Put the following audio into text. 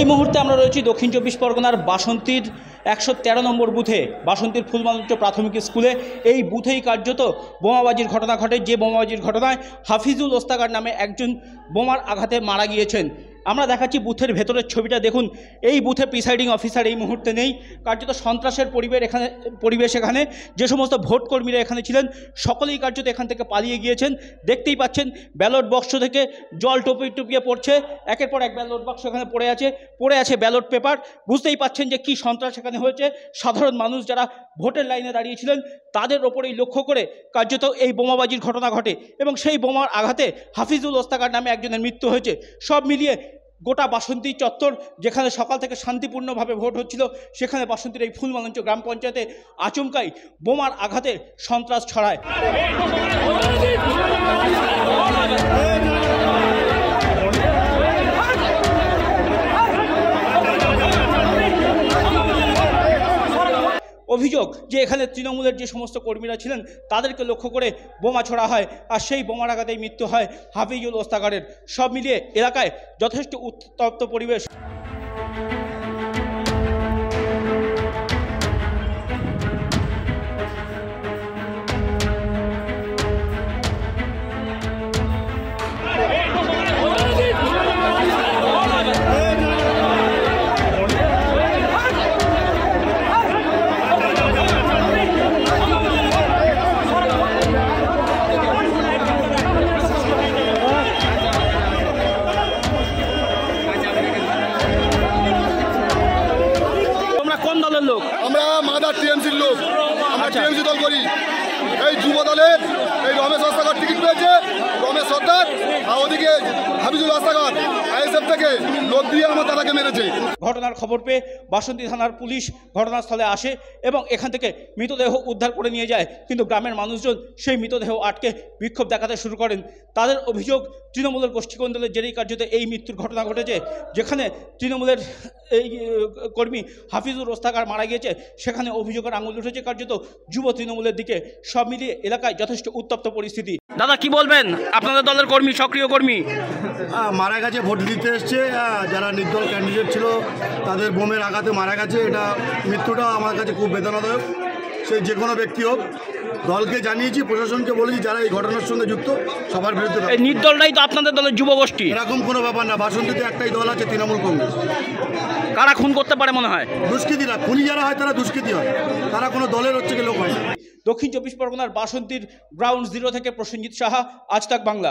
এই মুহূর্তে আমরা রয়েছি দক্ষিণ চব্বিশ পরগনার বাসন্তীর একশো তেরো নম্বর বুথে বাসন্তীর ফুলমালঞ্চ প্রাথমিক স্কুলে এই বুথেই কার্যত বোমাবাজির ঘটনা ঘটে যে বোমাবাজির ঘটনায় হাফিজুল ওস্তাগার নামে একজন বোমার আঘাতে মারা গিয়েছেন আমরা দেখাচ্ছি বুথের ভেতরের ছবিটা দেখুন এই বুথে প্রিসাইডিং অফিসার এই মুহূর্তে নেই কার্যত সন্ত্রাসের পরিবেশ এখানে পরিবেশ এখানে যে সমস্ত ভোটকর্মীরা এখানে ছিলেন সকলেই কার্যত এখান থেকে পালিয়ে গিয়েছেন দেখতেই পাচ্ছেন ব্যালট বক্স থেকে জল টপি টুপিয়ে পড়ছে একের পর এক ব্যালট বক্স এখানে পড়ে আছে পড়ে আছে ব্যালট পেপার বুঝতেই পাচ্ছেন যে কি সন্ত্রাস এখানে হয়েছে সাধারণ মানুষ যারা ভোটের লাইনে দাঁড়িয়েছিলেন তাদের ওপরেই লক্ষ্য করে কার্যত এই বোমাবাজির ঘটনা ঘটে এবং সেই বোমার আঘাতে হাফিজুল ওস্তাকার নামে একজনের মৃত্যু হয়েছে সব মিলিয়ে গোটা বাসন্তী চত্বর যেখানে সকাল থেকে শান্তিপূর্ণভাবে ভোট হচ্ছিল সেখানে বাসন্তীর এই ফুলমালঞ্চ গ্রাম পঞ্চায়েতে আচমকাই বোমার আঘাতে সন্ত্রাস ছড়ায় অভিযোগ যে এখানে তৃণমূলের যে সমস্ত কর্মীরা ছিলেন তাদেরকে লক্ষ্য করে বোমা ছোড়া হয় আর সেই বোমার আঘাতেই মৃত্যু হয় হাফিজুল ওস্তাগারের সব মিলিয়ে এলাকায় যথেষ্ট উত্তপ্ত পরিবেশ দলের লোক আমরা মাদার টিএমসির লোক আমরা আচ্ছা। টিএমসি দল করি এই যুব দলের এই রমেশ হস্তাকার টিকিট পেয়েছে থেকে সর্দার আর ওদিকে হাবিজুল আস্তাগত আইএসএফ থেকে লোক দিয়ে আমার দাদাকে মেরেছে ঘটনার খবর পেয়ে বাসন্তী থানার পুলিশ ঘটনাস্থলে আসে এবং এখান থেকে মৃতদেহ উদ্ধার করে নিয়ে যায় কিন্তু গ্রামের মানুষজন সেই মৃতদেহ আটকে বিক্ষোভ দেখাতে শুরু করেন তাদের অভিযোগ তৃণমূলের গোষ্ঠীকন্দলের জেরেই কার্যতে এই মৃত্যুর ঘটনা ঘটেছে যেখানে তৃণমূলের এই কর্মী হাফিজুর রোস্তাকার মারা গিয়েছে সেখানে অভিযোগের আঙুল উঠেছে কার্যত যুব তৃণমূলের দিকে সব মিলিয়ে এলাকায় যথেষ্ট উত্তপ্ত পরিস্থিতি দাদা কি বলবেন আপনার জনতা দলের কর্মী সক্রিয় কর্মী মারা গেছে ভোট দিতে এসছে যারা নির্দল ক্যান্ডিডেট ছিল তাদের বোমের আঘাতে মারা গেছে এটা মৃত্যুটা আমার কাছে খুব বেদনাদায়ক সে যে কোনো ব্যক্তি হোক দলকে জানিয়েছি প্রশাসনকে বলেছি যারা এই ঘটনার সঙ্গে যুক্ত সবার বিরুদ্ধে নির্দলটাই তো আপনাদের দলের যুবগোষ্ঠী এরকম কোনো ব্যাপার না বাসন্তীতে একটাই দল আছে তৃণমূল কংগ্রেস কারা খুন করতে পারে মনে হয় দুষ্কৃতীরা খুনি যারা হয় তারা দুষ্কৃতী হয় তারা কোনো দলের হচ্ছে কি লোক হয় না দক্ষিণ চব্বিশ পরগনার বাসন্তীর গ্রাউন্ড জিরো থেকে প্রসেনজিৎ সাহা আজ তাক বাংলা